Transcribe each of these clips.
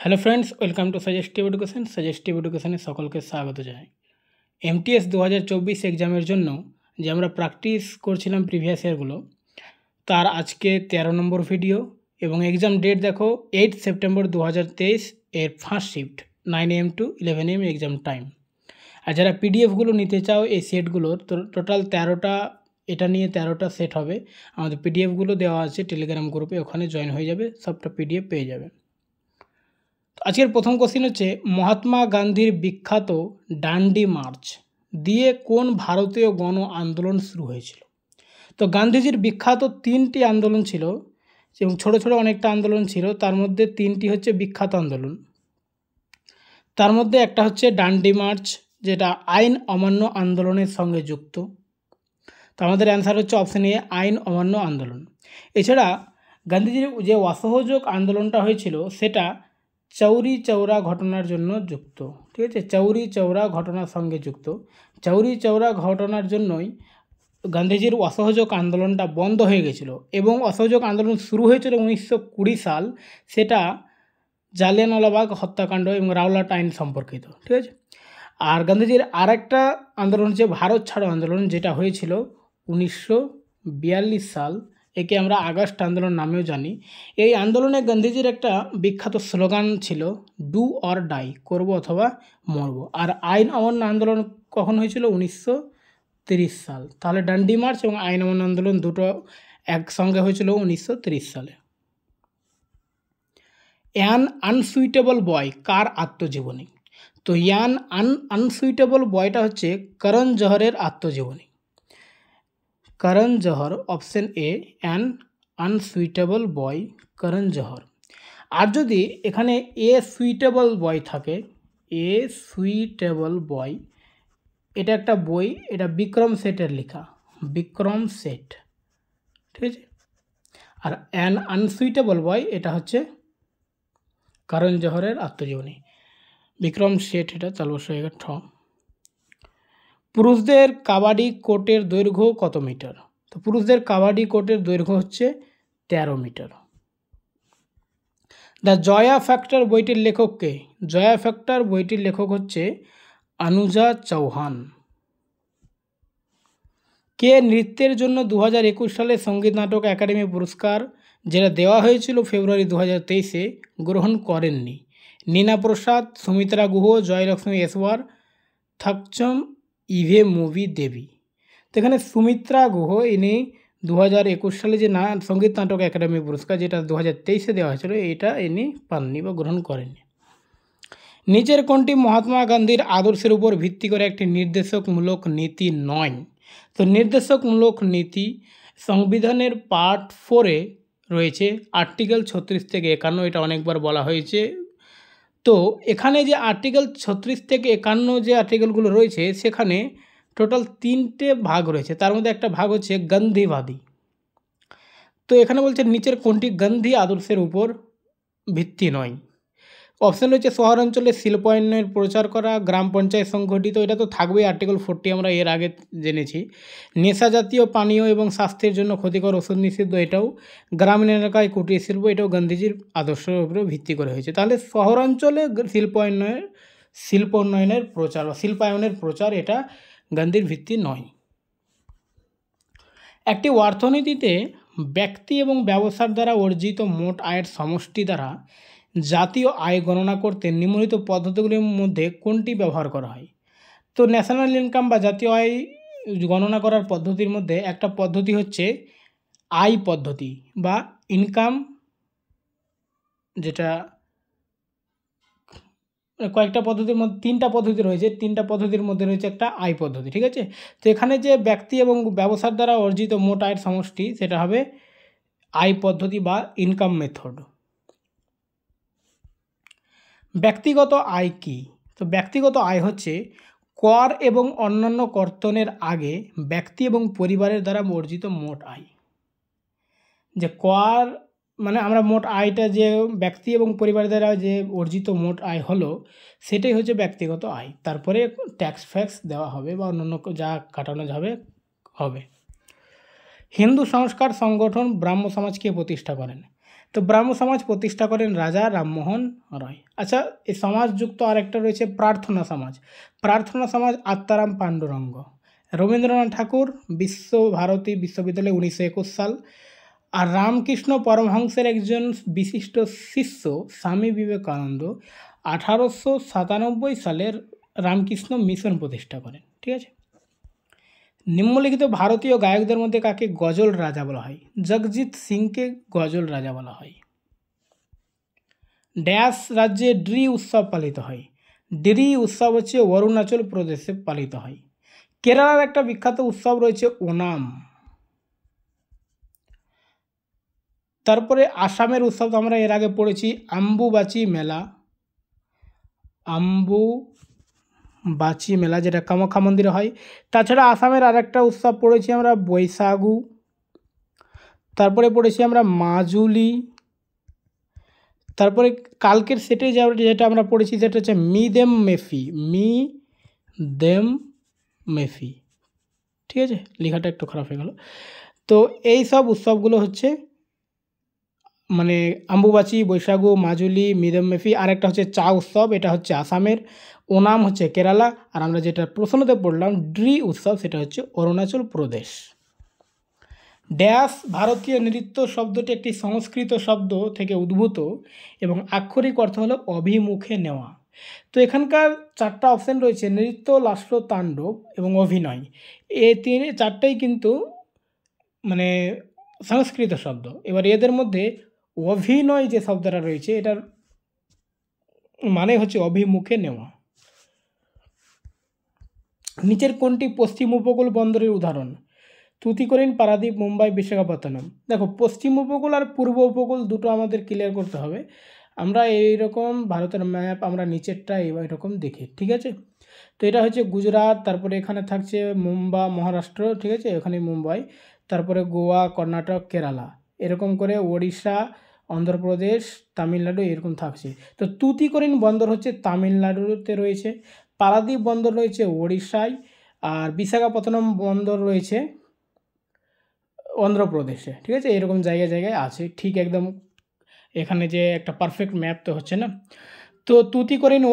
hello friends welcome to suggestive education suggestive এডুকেশনে সকলকে স্বাগত জানাই এমটিএস দু হাজার চব্বিশ এক্সামের জন্য যে আমরা প্র্যাকটিস করছিলাম প্রিভিয়াস ইয়ারগুলো তার আজকে তেরো নম্বর ভিডিও এবং এক্সাম ডেট দেখো এইট সেপ্টেম্বর দু হাজার তেইশ এর first shift nine AM to eleven AM exam time আর যারা পিডিএফগুলো নিতে চাও এই সেটগুলোর টোটাল তেরোটা এটা নিয়ে তেরোটা সেট হবে আমাদের পিডিএফগুলো দেওয়া আছে টেলিগ্রাম গ্রুপে ওখানে জয়েন হয়ে যাবে সবটা পিডিএফ পেয়ে যাবে আজকের প্রথম কোশ্চিন হচ্ছে মহাত্মা গান্ধীর বিখ্যাত ডান্ডি মার্চ দিয়ে কোন ভারতীয় গণ আন্দোলন শুরু হয়েছিল তো গান্ধীজির বিখ্যাত তিনটি আন্দোলন ছিল এবং ছোটো ছোটো অনেকটা আন্দোলন ছিল তার মধ্যে তিনটি হচ্ছে বিখ্যাত আন্দোলন তার মধ্যে একটা হচ্ছে ডান্ডি মার্চ যেটা আইন অমান্য আন্দোলনের সঙ্গে যুক্ত তো আমাদের অ্যান্সার হচ্ছে অপশান এ আইন অমান্য আন্দোলন এছাড়া গান্ধীজির যে অসহযোগ আন্দোলনটা হয়েছিল সেটা চৌরি চৌরা ঘটনার জন্য যুক্ত ঠিক আছে চৌরি চৌরা ঘটনার সঙ্গে যুক্ত চৌরি চৌরা ঘটনার জন্যই গান্ধীজির অসহযোগ আন্দোলনটা বন্ধ হয়ে গেছিল এবং অসহযোগ আন্দোলন শুরু হয়েছিল উনিশশো কুড়ি সাল সেটা জালিয়ানওয়ালাবাগ হত্যাকাণ্ড এবং রাওলাট আইন সম্পর্কিত ঠিক আছে আর গান্ধীজির আরেকটা আন্দোলন হচ্ছে ভারত ছাড়ো আন্দোলন যেটা হয়েছিল উনিশশো সাল একে আমরা আগস্ট আন্দোলন নামেও জানি এই আন্দোলনে গান্ধীজির একটা বিখ্যাত স্লোগান ছিল ডু অর ডাই করব অথবা মরব আর আইন অমান্য আন্দোলন কখন হয়েছিল উনিশশো সাল তাহলে ডান্ডি মার্চ এবং আইন অমান্য আন্দোলন দুটো একসঙ্গে হয়েছিল উনিশশো সালে অ্যান আনসুইটেবল বয় কার আত্মজীবনী তো ইয়ান আন আনসুইটেবল বয়টা হচ্ছে করণ জহরের আত্মজীবনী Karan Johar option A an unsuitable বয় করণ জহর আর যদি এখানে এ সুইটেবল বয় থাকে এ সুইটেবল বয় এটা একটা বই এটা বিক্রম সেটের লেখা বিক্রম সেট ঠিক আছে আর অ্যান আনসুইটেবল বয় এটা হচ্ছে করণ জহরের আত্মজীবনী বিক্রম সেট এটা চার বছর এগারো পুরুষদের কাবাডি কোর্টের দৈর্ঘ্য কত মিটার তো পুরুষদের কাবাডি কোর্টের দৈর্ঘ্য হচ্ছে তেরো মিটার দ্য জয়া ফ্যাক্টর বইটির লেখককে জয়া ফ্যাক্টর বইটির লেখক হচ্ছে আনুজা চৌহান কে নৃত্যের জন্য দু সালে সঙ্গীত নাটক একাডেমি পুরস্কার যেটা দেওয়া হয়েছিল ফেব্রুয়ারি দু হাজার তেইশে গ্রহণ করেননি নীনা প্রসাদ সুমিত্রা গুহ জয়লক্ষ্মী এসওয়ার থাকচম ইভে মুভি দেবী তো এখানে সুমিত্রা গুহ ইনি দু হাজার একুশ সালে যে না সঙ্গীত নাটক একাডেমি পুরস্কার যেটা দু হাজার তেইশে দেওয়া হয়েছিল এটা ইনি পাননি বা গ্রহণ করেননি নিচের কোনটি মহাত্মা গান্ধীর আদর্শের উপর ভিত্তি করে একটি নির্দেশকমূলক নীতি নয় তো নির্দেশকমূলক নীতি সংবিধানের পার্ট ফোরে রয়েছে আর্টিকেল ছত্রিশ থেকে একান্ন এটা অনেকবার বলা হয়েছে তো এখানে যে আর্টিকেল ছত্রিশ থেকে একান্ন যে আর্টিকেলগুলো রয়েছে সেখানে টোটাল তিনটে ভাগ রয়েছে তার মধ্যে একটা ভাগ হচ্ছে গান্ধীবাদী তো এখানে বলছে নিচের কোনটি গান্ধী আদর্শের উপর ভিত্তি নয় অপশান রয়েছে শহরাঞ্চলে শিল্পায়নের প্রচার করা গ্রাম পঞ্চায়েত সংগঠিত এটা তো থাকবেই আর্টিকেল ফোরটি আমরা এর আগে জেনেছি নেশা জাতীয় পানীয় এবং স্বাস্থ্যের জন্য ক্ষতিকর ওষুধ নিষিদ্ধ এটাও গ্রামীণ এলাকায় কুটির শিল্প এটাও গান্ধীজির আদর্শের উপরে ভিত্তি করে হয়েছে তাহলে শহরাঞ্চলে শিল্পায়নের শিল্প উন্নয়নের প্রচার বা শিল্পায়নের প্রচার এটা গান্ধীর ভিত্তি নয় একটি অর্থনীতিতে ব্যক্তি এবং ব্যবসার দ্বারা অর্জিত মোট আয়ের সমষ্টি দ্বারা জাতীয় আয় গণনা করতে নিম্নলিখিত পদ্ধতিগুলির মধ্যে কোনটি ব্যবহার করা হয় তো ন্যাশনাল ইনকাম বা জাতীয় আয় গণনা করার পদ্ধতির মধ্যে একটা পদ্ধতি হচ্ছে আয় পদ্ধতি বা ইনকাম যেটা মানে কয়েকটা পদ্ধতির মধ্যে তিনটা পদ্ধতি রয়েছে তিনটা পদ্ধতির মধ্যে রয়েছে একটা আয় পদ্ধতি ঠিক আছে তো এখানে যে ব্যক্তি এবং ব্যবসার দ্বারা অর্জিত মোট আয়ের সমষ্টি সেটা হবে আয় পদ্ধতি বা ইনকাম মেথড ব্যক্তিগত আয় কি তো ব্যক্তিগত আয় হচ্ছে কর এবং অন্যান্য কর্তনের আগে ব্যক্তি এবং পরিবারের দ্বারা অর্জিত মোট আয় যে কর মানে আমরা মোট আয়টা যে ব্যক্তি এবং পরিবার দ্বারা যে অর্জিত মোট আয় হলো সেটাই হচ্ছে ব্যক্তিগত আয় তারপরে ট্যাক্স ফ্যাক্স দেওয়া হবে বা অন্যান্য যা কাটানো যাবে হবে হিন্দু সংস্কার সংগঠন ব্রাহ্ম সমাজকে প্রতিষ্ঠা করেন তো ব্রাহ্ম সমাজ প্রতিষ্ঠা করেন রাজা রামমোহন রয় আচ্ছা এই সমাজ যুক্ত আরেকটা রয়েছে প্রার্থনা সমাজ প্রার্থনা সমাজ আত্মারাম পাণ্ডুরঙ্গ রবীন্দ্রনাথ ঠাকুর বিশ্বভারতী বিশ্ববিদ্যালয় উনিশশো একুশ সাল আর রামকৃষ্ণ পরমহংসের একজন বিশিষ্ট শিষ্য স্বামী বিবেকানন্দ আঠারোশো সাতানব্বই সালের রামকৃষ্ণ মিশন প্রতিষ্ঠা করেন ঠিক আছে নিম্নলিখিত ভারতীয় গায়কদের মধ্যে কাকে গজল রাজা বলা হয় জগজিৎ সিংকে গজল রাজা বলা হয় ড্যাস রাজ্যে ড্রি উৎসব পালিত হয় ড্রি উৎসব হচ্ছে অরুণাচল প্রদেশে পালিত হয় কেরালার একটা বিখ্যাত উৎসব রয়েছে ওনাম তারপরে আসামের উৎসব তো আমরা এর আগে পড়েছি আম্বুবাচি মেলা আম্বু বাচি মেলা যেটা কামাখ্যা মন্দিরে হয় তাছাড়া আসামের আরেকটা উৎসব পড়েছি আমরা বৈশাগু তারপরে পড়েছি আমরা মাজুলি তারপরে কালকের সেটে যেটা আমরা পড়েছি সেটা হচ্ছে মি দেম মেফি মি দেম মেফি ঠিক আছে লেখাটা একটু খারাপ হয়ে গেল তো এই সব উৎসবগুলো হচ্ছে মানে আম্বুবাচি বৈশাগু মাজুলি মেফি আর একটা হচ্ছে চা উৎসব এটা হচ্ছে আসামের ওনাম হচ্ছে কেরালা আর আমরা যেটা প্রশ্নতে পড়লাম ড্রি উৎসব সেটা হচ্ছে অরুণাচল প্রদেশ ড্যাশ ভারতীয় নৃত্য শব্দটি একটি সংস্কৃত শব্দ থেকে উদ্ভূত এবং আক্ষরিক অর্থ হলো অভিমুখে নেওয়া তো এখানকার চারটা অপশান রয়েছে নৃত্য লাস্য তাণ্ডব এবং অভিনয় এ তিন চারটাই কিন্তু মানে সংস্কৃত শব্দ এবার এদের মধ্যে অভিনয় যে শব্দটা রয়েছে এটার মানে হচ্ছে অভিমুখে নেওয়া নিচের কোনটি পশ্চিম উপকূল বন্দরের উদাহরণ তুতিকরিন পারাদ্বীপ মুম্বাই বিশাখাপত্তনম দেখো পশ্চিম উপকূল আর পূর্ব উপকূল দুটো আমাদের ক্লিয়ার করতে হবে আমরা এইরকম ভারতের ম্যাপ আমরা নিচেরটা এইরকম দেখি ঠিক আছে তো এটা হচ্ছে গুজরাট তারপরে এখানে থাকছে মুম্বা মহারাষ্ট্র ঠিক আছে এখানে মুম্বাই তারপরে গোয়া কর্ণাটক কেরালা এরকম করে ওড়িশা অন্ধ্রপ্রদেশ তামিলনাড়ু এরকম থাকছে তো তুতিকরিন বন্দর হচ্ছে তামিলনাড়ুতে রয়েছে পারাদ্বীপ বন্দর রয়েছে ওড়িশায় আর বিশাখাপত্তনম বন্দর রয়েছে অন্ধ্রপ্রদেশে ঠিক আছে এরকম জায়গায় জায়গায় আছে ঠিক একদম এখানে যে একটা পারফেক্ট ম্যাপ তো হচ্ছে না তো তুতিকরিন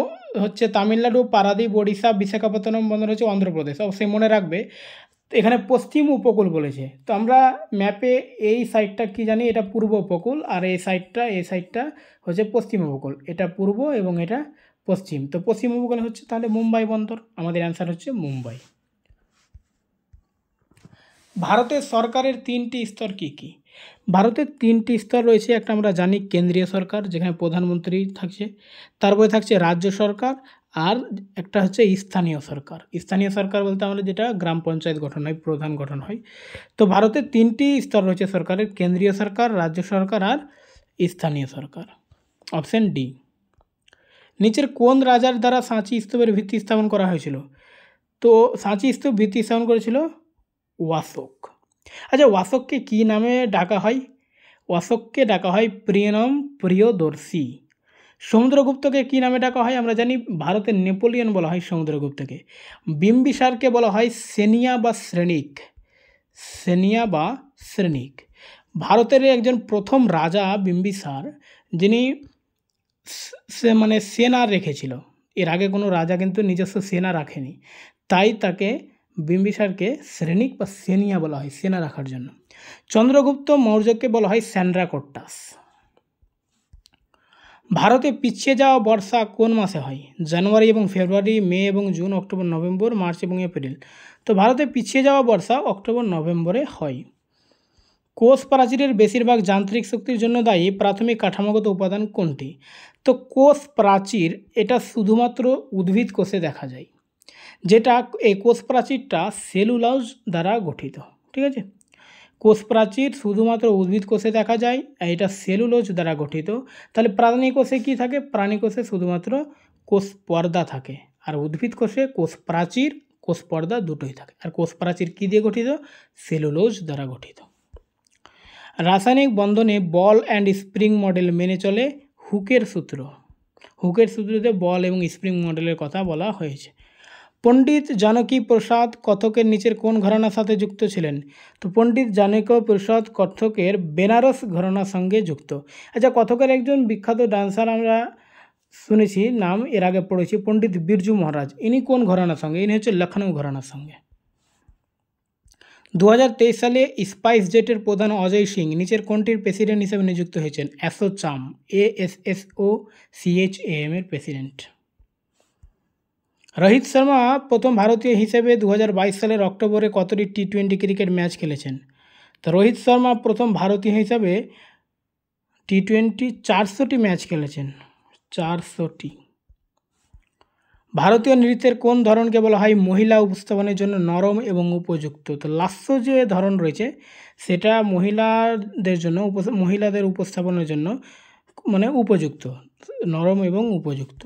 হচ্ছে তামিলনাড়ু পারাদ্বীপ ওড়িশা বিশাখাপত্তনম বন্দর হচ্ছে অন্ধ্রপ্রদেশ অবশ্যই মনে রাখবে তো এখানে পশ্চিম উপকূল বলেছে তো আমরা ম্যাপে এই সাইডটা কি জানি এটা পূর্ব উপকূল আর এই সাইডটা এই সাইডটা হচ্ছে পশ্চিম উপকূল এটা পূর্ব এবং এটা পশ্চিম তো পশ্চিম উপকূল হচ্ছে তাহলে মুম্বাই বন্দর আমাদের অ্যান্সার হচ্ছে মুম্বাই ভারতের সরকারের তিনটি স্তর কী কী ভারতের তিনটি স্তর রয়েছে একটা আমরা জানি কেন্দ্রীয় সরকার যেখানে প্রধানমন্ত্রী থাকছে তারপরে থাকছে রাজ্য সরকার আর একটা হচ্ছে স্থানীয় সরকার স্থানীয় সরকার বলতে আমাদের যেটা গ্রাম পঞ্চায়েত গঠন হয় প্রধান গঠন হয় তো ভারতের তিনটি স্তর রয়েছে সরকারের কেন্দ্রীয় সরকার রাজ্য সরকার আর স্থানীয় সরকার অপশান ডি নিচের কোন রাজার দ্বারা সাঁচি স্তূপের ভিত্তি স্থাপন করা হয়েছিল তো সাঁচি স্তূপ ভিত্তি স্থাপন করেছিল ওয়াসক আচ্ছা ওয়াসককে কি নামে ডাকা হয় ওয়াসককে ডাকা হয় প্রিয়নম প্রিয়দর্শী সমুদ্রগুপ্তকে কি নামে ডাকা হয় আমরা জানি ভারতের নেপোলিয়ন বলা হয় সমুদ্রগুপ্তকে বিম্বিসারকে বলা হয় সেনিয়া বা শ্রেণিক সেনিয়া বা শ্রেণিক ভারতের একজন প্রথম রাজা বিম্বিসার যিনি সে মানে সেনা রেখেছিল এর আগে কোনো রাজা কিন্তু নিজস্ব সেনা রাখেনি তাই তাকে বিম্বিসারকে শ্রেণিক বা সেনিয়া বলা হয় সেনা রাখার জন্য চন্দ্রগুপ্ত মৌর্যকে বলা হয় স্যান্ড্রাকোট্টাস ভারতে পিছিয়ে যাওয়া বর্ষা কোন মাসে হয় জানুয়ারি এবং ফেব্রুয়ারি মে এবং জুন অক্টোবর নভেম্বর মার্চ এবং এপ্রিল তো ভারতে পিছিয়ে যাওয়া বর্ষা অক্টোবর নভেম্বরে হয় কোষ প্রাচীরের বেশিরভাগ যান্ত্রিক শক্তির জন্য দায়ী প্রাথমিক কাঠামোগত উপাদান কোনটি তো কোষ প্রাচীর এটা শুধুমাত্র উদ্ভিদ কোষে দেখা যায় যেটা এই কোষপ্রাচীরটা সেলুলাউজ দ্বারা গঠিত ঠিক আছে কোষপ্রাচীর শুধুমাত্র উদ্ভিদ কোষে দেখা যায় এটা সেলুলোজ দ্বারা গঠিত তাহলে প্রাণী কোষে কী থাকে প্রাণী কোষে শুধুমাত্র কোষ পর্দা থাকে আর উদ্ভিদ কোষে কোষ প্রাচীর কোষ পর্দা দুটোই থাকে আর কোষ প্রাচীর কী দিয়ে গঠিত সেলুলোজ দ্বারা গঠিত রাসায়নিক বন্ধনে বল অ্যান্ড স্প্রিং মডেল মেনে চলে হুকের সূত্র হুকের সূত্রতে বল এবং স্প্রিং মডেলের কথা বলা হয়েছে পণ্ডিত জানকী প্রসাদ কথকের নিচের কোন ঘরানার সাথে যুক্ত ছিলেন তো পণ্ডিত জানক প্রসাদ কথকের বেনারস ঘরানার সঙ্গে যুক্ত আচ্ছা কথকের একজন বিখ্যাত ডান্সার আমরা শুনেছি নাম এর আগে পড়েছি পণ্ডিত বিরজু মহারাজ ইনি কোন ঘরানার সঙ্গে ইনি হচ্ছে লখনৌ ঘরানার সঙ্গে দু সালে স্পাইস জেটের প্রধান অজয় সিং নিচের কোনটির প্রেসিডেন্ট হিসেবে নিযুক্ত হয়েছেন অ্যাসোচাম এ এস এস ও সিএচএএম এর প্রেসিডেন্ট রোহিত শর্মা প্রথম ভারতীয় হিসেবে দু সালের অক্টোবরে কতটি টি টোয়েন্টি ক্রিকেট ম্যাচ খেলেছেন তো রোহিত শর্মা প্রথম ভারতীয় হিসাবে টি টোয়েন্টি চারশোটি ম্যাচ খেলেছেন চারশোটি ভারতীয় নৃত্যের কোন ধরনকে বলা হয় মহিলা উপস্থাপনের জন্য নরম এবং উপযুক্ত তো লাস্য যে ধরন রয়েছে সেটা মহিলাদের জন্য মহিলাদের উপস্থাপনের জন্য মানে উপযুক্ত নরম এবং উপযুক্ত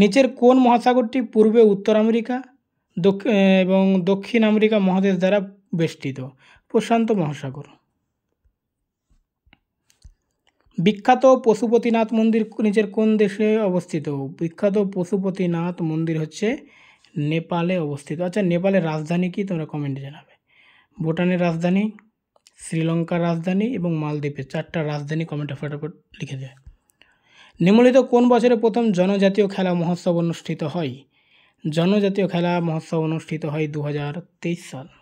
নিচের কোন মহাসাগরটি পূর্বে উত্তর আমেরিকা এবং দক্ষিণ আমেরিকা মহাদেশ দ্বারা বেষ্টিত প্রশান্ত মহাসাগর বিখ্যাত পশুপতিনাথ মন্দির নিচের কোন দেশে অবস্থিত বিখ্যাত পশুপতিনাথ মন্দির হচ্ছে নেপালে অবস্থিত আচ্ছা নেপালের রাজধানী কি তোমরা কমেন্টে জানাবে ভুটানের রাজধানী শ্রীলঙ্কার রাজধানী এবং মালদ্বীপের চারটা রাজধানী কমেন্টে ফটাফট লিখে দেয় নিম্নলিখিত কোন বছরে প্রথম জনজাতীয় খেলা মহোৎসব অনুষ্ঠিত হয় জনজাতীয় খেলা মহোৎসব অনুষ্ঠিত হয় দু সাল